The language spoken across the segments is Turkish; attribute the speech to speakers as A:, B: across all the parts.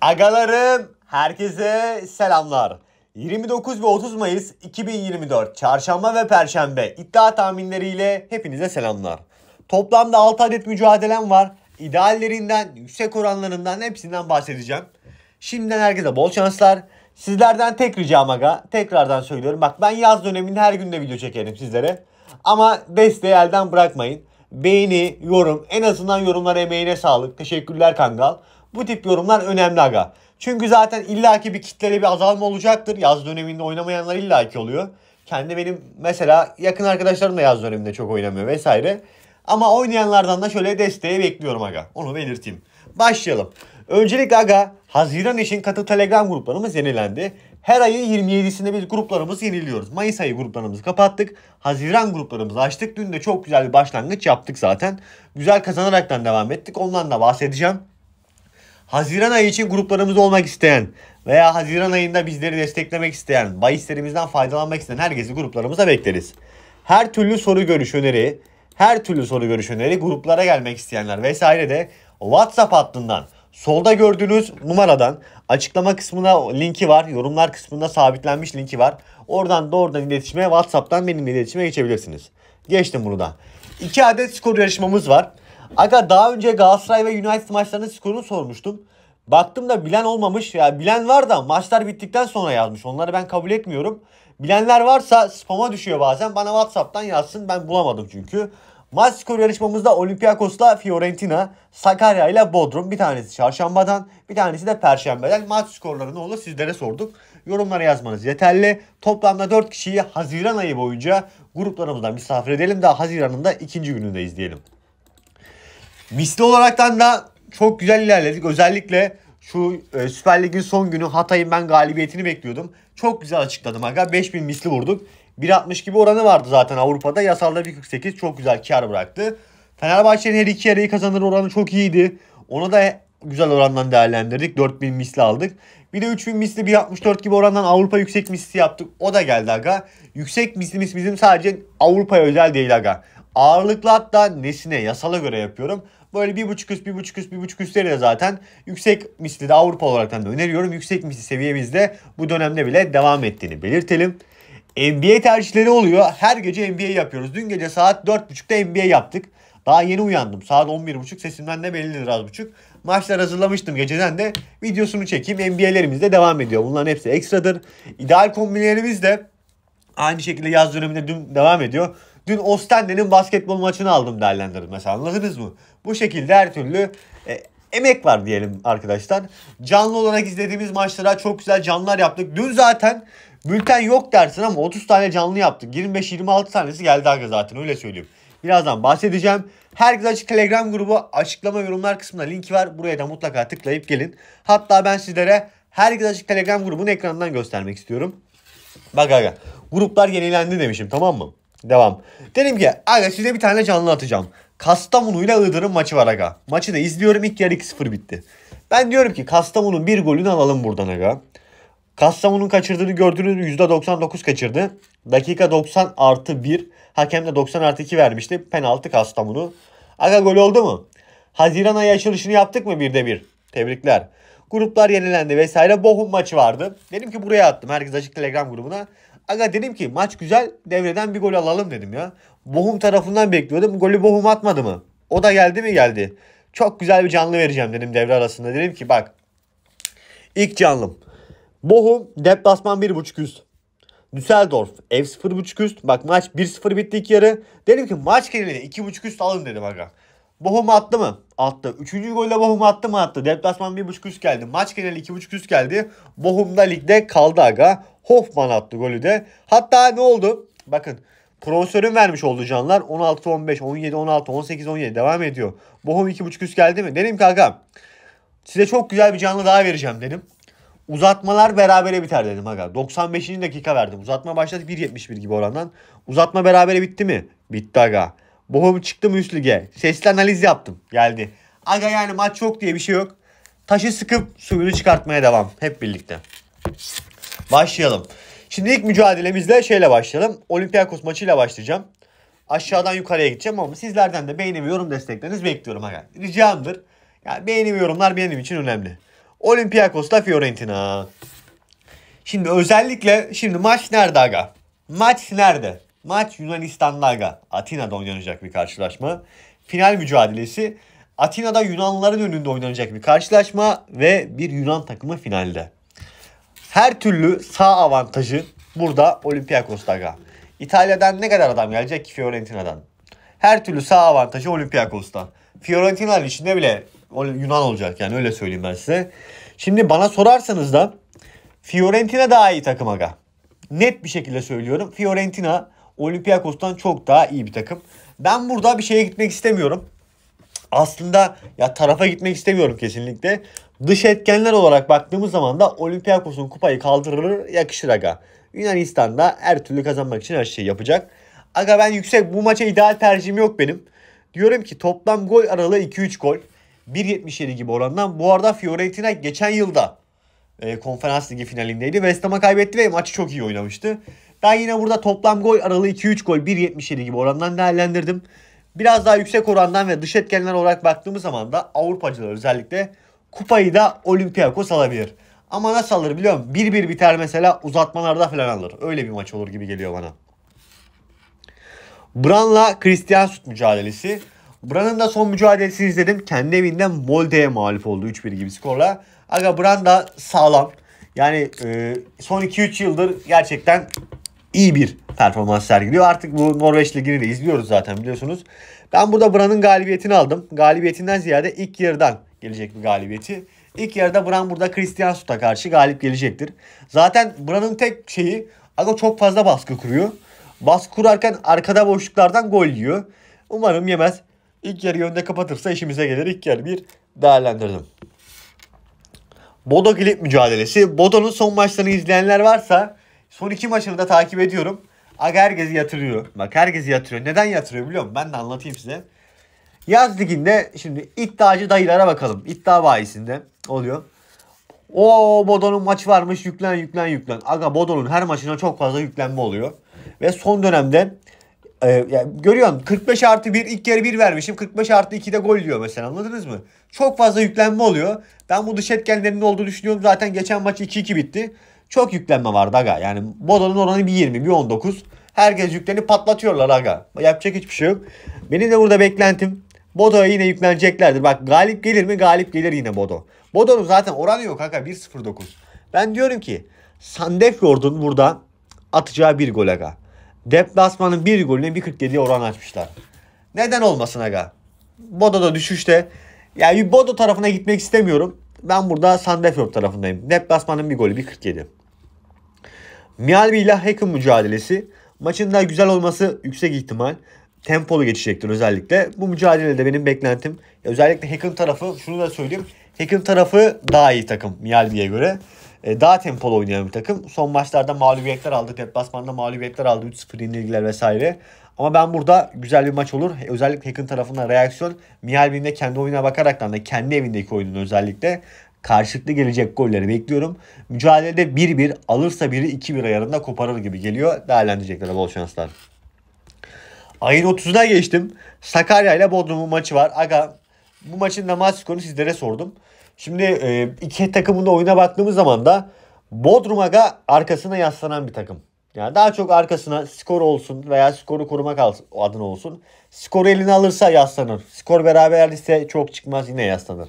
A: Agalarım herkese selamlar. 29 ve 30 Mayıs 2024 Çarşamba ve Perşembe iddia tahminleriyle hepinize selamlar. Toplamda 6 adet mücadelem var. İdeallerinden, yüksek oranlarından hepsinden bahsedeceğim. Şimdiden herkese bol şanslar. Sizlerden tek ricam aga. Tekrardan söylüyorum. Bak ben yaz döneminde her günde video çekerim sizlere. Ama desteği elden bırakmayın. Beğeni, yorum, en azından yorumlar emeğine sağlık. Teşekkürler Kangal. Bu tip yorumlar önemli aga. Çünkü zaten illaki bir kitlere bir azalma olacaktır. Yaz döneminde oynamayanlar illaki oluyor. Kendi benim mesela yakın arkadaşlarım da yaz döneminde çok oynamıyor vesaire. Ama oynayanlardan da şöyle desteği bekliyorum aga. Onu belirteyim. Başlayalım. Öncelikle aga Haziran için katı Telegram gruplarımız yenilendi. Her ayın 27'sinde biz gruplarımızı yeniliyoruz. Mayıs ayı gruplarımızı kapattık. Haziran gruplarımızı açtık. Dün de çok güzel bir başlangıç yaptık zaten. Güzel kazanaraktan devam ettik. Ondan da bahsedeceğim. Haziran ayı için gruplarımız olmak isteyen veya Haziran ayında bizleri desteklemek isteyen, bahislerimizden faydalanmak isteyen herkesi gruplarımıza bekleriz. Her türlü soru görüş öneri, her türlü soru görüş öneri gruplara gelmek isteyenler vesaire de WhatsApp hattından solda gördüğünüz numaradan açıklama kısmına linki var. Yorumlar kısmında sabitlenmiş linki var. Oradan doğrudan iletişime WhatsApp'tan benimle iletişime geçebilirsiniz. Geçtim bunu da. 2 adet skor yarışmamız var. Aga daha önce Galatasaray ve United maçlarının skorunu sormuştum. Baktım da bilen olmamış. Ya yani bilen var da maçlar bittikten sonra yazmış. Onları ben kabul etmiyorum. Bilenler varsa spama düşüyor bazen. Bana WhatsApp'tan yazsın. Ben bulamadım çünkü. Maç skor yarışmamızda Olympiakos'la Fiorentina, Sakarya ile Bodrum bir tanesi çarşambadan bir tanesi de perşembeden maç skorları ne olur sizlere sorduk. Yorumlara yazmanız yeterli. Toplamda 4 kişiyi Haziran ayı boyunca gruplarımızdan misafir edelim. Daha Haziran'ın da ikinci gününde izleyelim. Misli olaraktan da çok güzel ilerledik. Özellikle şu e, Süper Lig'in son günü Hatay'ın ben galibiyetini bekliyordum. Çok güzel açıkladım aga. 5000 misli vurduk. 1.60 gibi oranı vardı zaten Avrupa'da. Yasalda 1.48 çok güzel kar bıraktı. Fenerbahçe'nin her iki yarayı kazanır oranı çok iyiydi. Ona da güzel orandan değerlendirdik. 4000 misli aldık. Bir de 3000 misli 1.64 gibi orandan Avrupa yüksek misli yaptık. O da geldi aga. Yüksek mislimiz bizim sadece Avrupa'ya özel değil aga. Ağırlıklı hatta nesine yasala göre yapıyorum. Böyle bir buçuk üst, bir buçuk üst, bir buçuk üstleri de zaten yüksek misli de Avrupa olarak da öneriyorum. Yüksek misli seviyemizde bu dönemde bile devam ettiğini belirtelim. NBA tercihleri oluyor. Her gece NBA yapıyoruz. Dün gece saat 4.30'da NBA yaptık. Daha yeni uyandım. Saat 11.30 sesimden de bellidir az buçuk. Maçlar hazırlamıştım geceden de videosunu çekeyim. NBA'lerimiz de devam ediyor. Bunların hepsi ekstradır. İdeal kombilerimiz de aynı şekilde yaz döneminde dün devam ediyor. Dün Ostende'nin basketbol maçını aldım değerlendirdim mesela anladınız mı? Bu şekilde her türlü e, emek var diyelim arkadaşlar. Canlı olarak izlediğimiz maçlara çok güzel canlılar yaptık. Dün zaten bülten yok dersin ama 30 tane canlı yaptık. 25-26 tanesi geldi arkadaşlar zaten öyle söyleyeyim. Birazdan bahsedeceğim. Herkes açık telegram grubu açıklama yorumlar kısmında linki var. Buraya da mutlaka tıklayıp gelin. Hatta ben sizlere herkes açık telegram grubunun ekranından göstermek istiyorum. Bak aga gruplar yenilendi demişim tamam mı? Devam. Dedim ki aga size bir tane canlı atacağım. Kastamonu ile Iğdır'ın maçı var aga. Maçı da izliyorum ilk yarı 2-0 bitti. Ben diyorum ki Kastamonunun bir golünü alalım buradan aga. Kastamonu'nun kaçırdığını gördüğünüz %99 kaçırdı. Dakika 90 artı 1. Hakem de 90 artı 2 vermişti. Penaltı Kastamonu. Aga gol oldu mu? Haziran ayı açılışını yaptık mı bir de bir? Tebrikler. Gruplar yenilendi vesaire. Bohum maçı vardı. Dedim ki buraya attım. Herkes açık telegram grubuna. Aga dedim ki maç güzel devreden bir gol alalım dedim ya. Bohum tarafından bekliyordum. Golü Bohum atmadı mı? O da geldi mi geldi. Çok güzel bir canlı vereceğim dedim devre arasında. Dedim ki bak ilk canlım. Bohum deplasman 1.5 üst. Düsseldorf ev 0.5 üst. Bak maç 1-0 bitti ilk yarı. Dedim ki maç geline 2.5 üst alın dedim aga. Bohum attı mı? Attı. Üçüncü golle Bohum attı mı? Attı. Deplasman 1.5 üst geldi. Maç geneli 2.5 üst geldi. Bohum da ligde kaldı aga. Hoffman attı golü de. Hatta ne oldu? Bakın Profesörün vermiş oldu canlar 16, 15, 17, 16, 18, 17 devam ediyor. Bohum 2.5 üst geldi mi? Dedim kanka size çok güzel bir canlı daha vereceğim dedim. Uzatmalar berabere biter dedim aga. 95. dakika verdim. Uzatma başladı 1.71 gibi orandan. Uzatma berabere bitti mi? Bitti aga. Bohum çıktı mı üst lige? Sesli analiz yaptım. Geldi. Aga yani maç çok diye bir şey yok. Taşı sıkıp suyunu çıkartmaya devam. Hep birlikte. Başlayalım. Şimdi ilk mücadelemizle şeyle başlayalım. Olympiakos maçıyla başlayacağım. Aşağıdan yukarıya gideceğim ama sizlerden de beğeni ve yorum desteklerinizi bekliyorum. Aga. Ricamdır. Yani beğeni ve yorumlar benim için önemli. Olympiakos'la Fiorentina. Şimdi özellikle şimdi maç nerede aga? Maç nerede? Maç Yunanistan'da aga. Atina'da oynanacak bir karşılaşma. Final mücadelesi. Atina'da Yunanlıların önünde oynanacak bir karşılaşma ve bir Yunan takımı finalde. Her türlü sağ avantajı burada Olympiakos'ta İtalya'dan ne kadar adam gelecek ki Fiorentina'dan? Her türlü sağ avantajı Olympiakos'ta. Fiorentina'nın içinde bile Yunan olacak yani öyle söyleyeyim ben size. Şimdi bana sorarsanız da Fiorentina daha iyi takım aga. Net bir şekilde söylüyorum. Fiorentina Olympiakos'tan çok daha iyi bir takım. Ben burada bir şeye gitmek istemiyorum. Aslında ya tarafa gitmek istemiyorum kesinlikle. Dış etkenler olarak baktığımız zaman da Olympiakos'un kupayı kaldırır yakışır aga. Yunanistan da her türlü kazanmak için her şeyi yapacak. Aga ben yüksek bu maça ideal tercihim yok benim. Diyorum ki toplam gol aralığı 2-3 gol. 1.77 gibi orandan. Bu arada Fiorentina geçen yılda e, konferans ligi finalindeydi. West Ham'a kaybetti ve maçı çok iyi oynamıştı. Ben yine burada toplam gol aralığı 2-3 gol 1.77 gibi orandan değerlendirdim. Biraz daha yüksek orandan ve dış etkenler olarak baktığımız zaman da Avrupacılar özellikle Kupayı da Olympiakos alabilir. Ama nasıl alır biliyor musun? Bir bir biter mesela uzatmalarda falan alır. Öyle bir maç olur gibi geliyor bana. Bran'la Christian Sut mücadelesi. Bran'ın da son mücadelesini izledim. Kendi evinden Molde'ye mağlup oldu 3-1 gibi skorla. Aga Bran da sağlam. Yani e, son 2-3 yıldır gerçekten iyi bir performans sergiliyor. Artık bu Norveç Ligi'ni de izliyoruz zaten biliyorsunuz. Ben burada Bran'ın galibiyetini aldım. Galibiyetinden ziyade ilk yarıdan gelecek bir galibiyeti. İlk yarıda burada Christian Suta karşı galip gelecektir. Zaten Bran'ın tek şeyi Aga çok fazla baskı kuruyor. Baskı kurarken arkada boşluklardan gol yiyor. Umarım yemez. İlk yarı yönde kapatırsa işimize gelir. İlk yarı bir değerlendirdim. Bodo Gilip mücadelesi. Bodo'nun son maçlarını izleyenler varsa son iki maçını da takip ediyorum. Aga herkesi yatırıyor. Bak herkesi yatırıyor. Neden yatırıyor biliyor musun? Ben de anlatayım size. Yaz liginde şimdi iddiacı dayılara bakalım. İddia bayisinde oluyor. O Bodo'nun maç varmış yüklen yüklen yüklen. Aga Bodo'nun her maçına çok fazla yüklenme oluyor. Ve son dönemde e, yani görüyorsun 45 artı 1 ilk yarı 1 vermişim. 45 artı 2'de gol diyor mesela anladınız mı? Çok fazla yüklenme oluyor. Ben bu dış etkenlerin olduğunu düşünüyorum. Zaten geçen maç 2-2 bitti. Çok yüklenme vardı aga. Yani Bodo'nun oranı bir 20 bir 19. Herkes yüklerini patlatıyorlar aga. Yapacak hiçbir şey yok. Benim de burada beklentim Bodo'ya yine yükleneceklerdir. Bak galip gelir mi? Galip gelir yine Bodo. Bodo'nun zaten oranı yok kanka 1 0 Ben diyorum ki Sandefjord'un burada atacağı bir gol aga. Deplasmanın bir golüne 1.47 oran açmışlar. Neden olmasın aga? Bodo da düşüşte. Yani Bodo tarafına gitmek istemiyorum. Ben burada Sandefjord tarafındayım. Deplasmanın bir golü 1.47. Mialbi ile Hacken mücadelesi. Maçın da güzel olması yüksek ihtimal tempolu geçecektir özellikle. Bu mücadelede benim beklentim özellikle Hacken tarafı şunu da söyleyeyim. Hacken tarafı daha iyi takım Mialbi'ye göre. E, daha tempolu oynayan bir takım. Son maçlarda mağlubiyetler aldı. Deplasmanda mağlubiyetler aldı. 3-0 yenilgiler vesaire. Ama ben burada güzel bir maç olur. E, özellikle Hacken tarafında reaksiyon. Mialbi'nin de kendi oyuna bakaraktan da kendi evindeki oyununu özellikle karşılıklı gelecek golleri bekliyorum. Mücadelede 1-1 alırsa biri 2-1 ayarında koparır gibi geliyor. Değerlendirecekler bol şanslar. Ayın 30'una geçtim. Sakarya ile Bodrum'un maçı var. Aga bu maçın da skorunu sizlere sordum. Şimdi e, iki takımın da oyuna baktığımız zaman da Bodrum Aga arkasına yaslanan bir takım. Yani daha çok arkasına skor olsun veya skoru korumak adına olsun. Skoru eline alırsa yaslanır. Skor beraber ise çok çıkmaz yine yaslanır.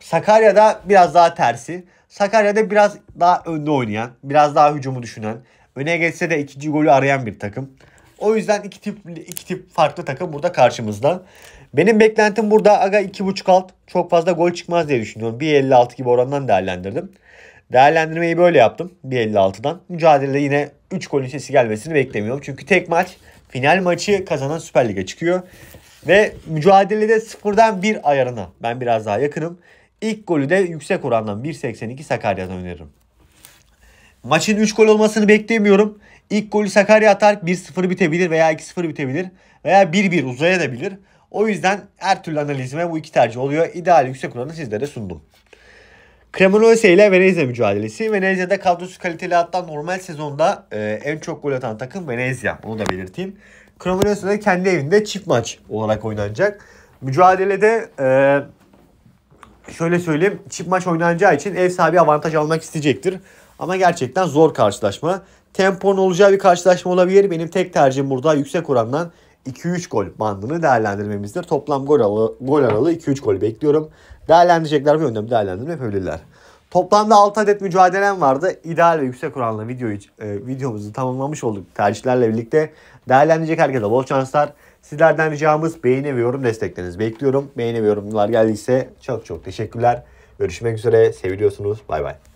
A: Sakarya'da biraz daha tersi. Sakarya'da biraz daha önde oynayan, biraz daha hücumu düşünen, öne geçse de ikinci golü arayan bir takım. O yüzden iki tip iki tip farklı takım burada karşımızda. Benim beklentim burada aga 2.5 alt çok fazla gol çıkmaz diye düşünüyorum. 1.56 gibi orandan değerlendirdim. Değerlendirmeyi böyle yaptım 1.56'dan. Mücadelede yine 3 golün sesi gelmesini beklemiyorum. Çünkü tek maç final maçı kazanan Süper Lig'e çıkıyor. Ve mücadelede sıfırdan bir ayarına ben biraz daha yakınım. İlk golü de yüksek orandan 1.82 Sakarya'dan öneririm. Maçın 3 gol olmasını beklemiyorum. İlk golü Sakarya atar 1-0 bitebilir veya 2-0 bitebilir veya 1-1 uzaya da O yüzden her türlü analizime bu iki tercih oluyor. İdeal yüksek oranı sizlere sundum. Cremonese ile Venezia mücadelesi. Venezia'da kadrosu kaliteli hatta normal sezonda e, en çok gol atan takım Venezia. Bunu da belirteyim. Cremonese'de kendi evinde çift maç olarak oynanacak. Mücadelede e, şöyle söyleyeyim çift maç oynanacağı için ev sahibi avantaj almak isteyecektir. Ama gerçekten zor karşılaşma. Tempon olacağı bir karşılaşma olabilir. Benim tek tercihim burada yüksek orandan 2-3 gol bandını değerlendirmemizdir. Toplam gol, aralı, gol aralığı 2-3 gol bekliyorum. Değerlendirecekler mi yönde bir değerlendirme yapabilirler. Toplamda 6 adet mücadelem vardı. İdeal ve yüksek oranlı videoyu, e, videomuzu tamamlamış olduk tercihlerle birlikte. Değerlendirecek herkese bol şanslar. Sizlerden ricamız beğeni ve yorum desteklerinizi bekliyorum. Beğeni ve yorumlar geldiyse çok çok teşekkürler. Görüşmek üzere. Seviliyorsunuz. Bay bay.